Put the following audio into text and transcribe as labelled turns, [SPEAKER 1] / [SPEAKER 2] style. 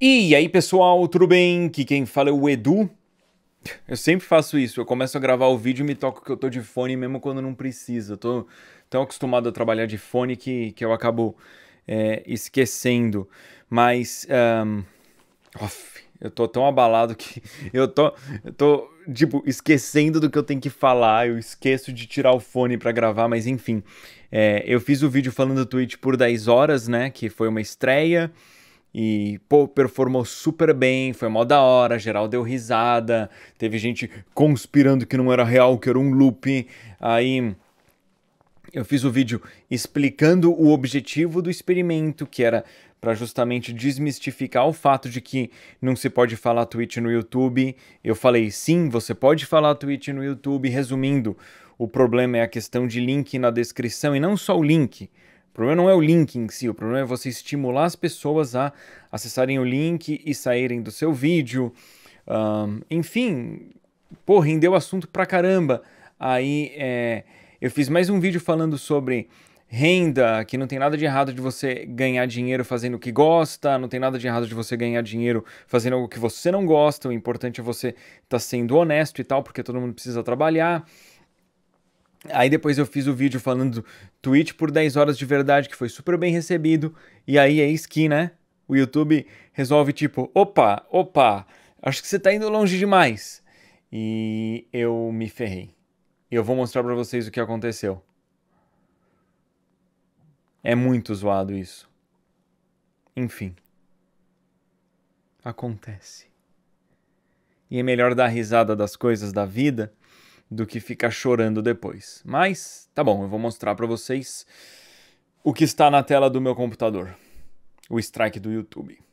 [SPEAKER 1] E aí pessoal, tudo bem? Aqui quem fala é o Edu. Eu sempre faço isso, eu começo a gravar o vídeo e me toco que eu tô de fone mesmo quando não precisa. Eu tô tão acostumado a trabalhar de fone que, que eu acabo é, esquecendo. Mas. Um, eu tô tão abalado que eu tô, eu tô, tipo, esquecendo do que eu tenho que falar. Eu esqueço de tirar o fone para gravar, mas enfim. É, eu fiz o vídeo falando do Twitch por 10 horas, né? Que foi uma estreia. E, pô, performou super bem, foi mal da hora, geral deu risada, teve gente conspirando que não era real, que era um loop. Aí eu fiz o vídeo explicando o objetivo do experimento, que era para justamente desmistificar o fato de que não se pode falar tweet no YouTube. Eu falei, sim, você pode falar tweet no YouTube. Resumindo, o problema é a questão de link na descrição e não só o link, problema não é o link em si, o problema é você estimular as pessoas a acessarem o link e saírem do seu vídeo. Um, enfim, pô, rendeu assunto pra caramba. Aí é, eu fiz mais um vídeo falando sobre renda, que não tem nada de errado de você ganhar dinheiro fazendo o que gosta, não tem nada de errado de você ganhar dinheiro fazendo algo que você não gosta, o importante é você estar tá sendo honesto e tal, porque todo mundo precisa trabalhar. Aí depois eu fiz o vídeo falando Twitch por 10 horas de verdade, que foi super bem recebido. E aí é skin, né? O YouTube resolve tipo, opa, opa, acho que você tá indo longe demais. E eu me ferrei. E eu vou mostrar para vocês o que aconteceu. É muito zoado isso. Enfim. Acontece. E é melhor dar risada das coisas da vida do que ficar chorando depois. Mas tá bom, eu vou mostrar para vocês o que está na tela do meu computador. O strike do YouTube.